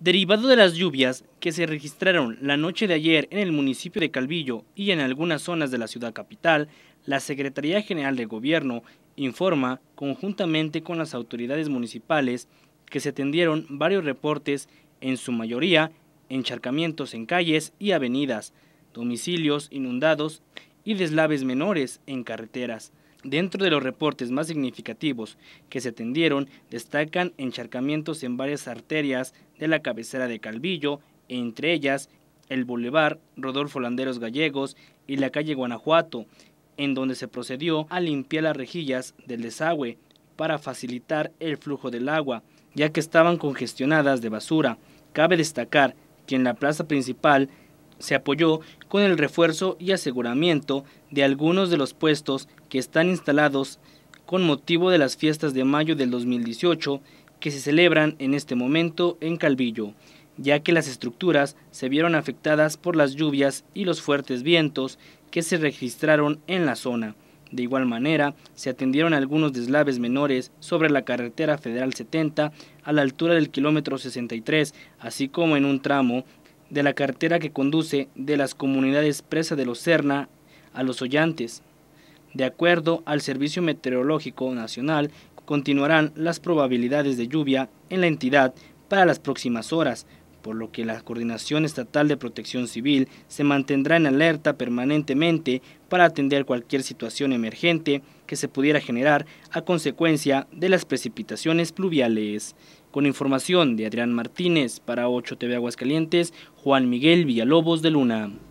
Derivado de las lluvias que se registraron la noche de ayer en el municipio de Calvillo y en algunas zonas de la ciudad capital, la Secretaría General de Gobierno informa, conjuntamente con las autoridades municipales, que se atendieron varios reportes, en su mayoría encharcamientos en calles y avenidas, domicilios inundados y deslaves menores en carreteras. Dentro de los reportes más significativos que se atendieron, destacan encharcamientos en varias arterias de la cabecera de Calvillo, entre ellas el Boulevard Rodolfo Landeros Gallegos y la calle Guanajuato, en donde se procedió a limpiar las rejillas del desagüe para facilitar el flujo del agua, ya que estaban congestionadas de basura. Cabe destacar que en la plaza principal se apoyó con el refuerzo y aseguramiento de algunos de los puestos que están instalados con motivo de las fiestas de mayo del 2018 que se celebran en este momento en Calvillo, ya que las estructuras se vieron afectadas por las lluvias y los fuertes vientos que se registraron en la zona. De igual manera, se atendieron algunos deslaves menores sobre la carretera federal 70 a la altura del kilómetro 63, así como en un tramo de la cartera que conduce de las comunidades presa de los Cerna a los Ollantes. De acuerdo al Servicio Meteorológico Nacional, continuarán las probabilidades de lluvia en la entidad para las próximas horas, por lo que la Coordinación Estatal de Protección Civil se mantendrá en alerta permanentemente para atender cualquier situación emergente que se pudiera generar a consecuencia de las precipitaciones pluviales. Con información de Adrián Martínez para 8 TV Aguascalientes, Juan Miguel Villalobos de Luna.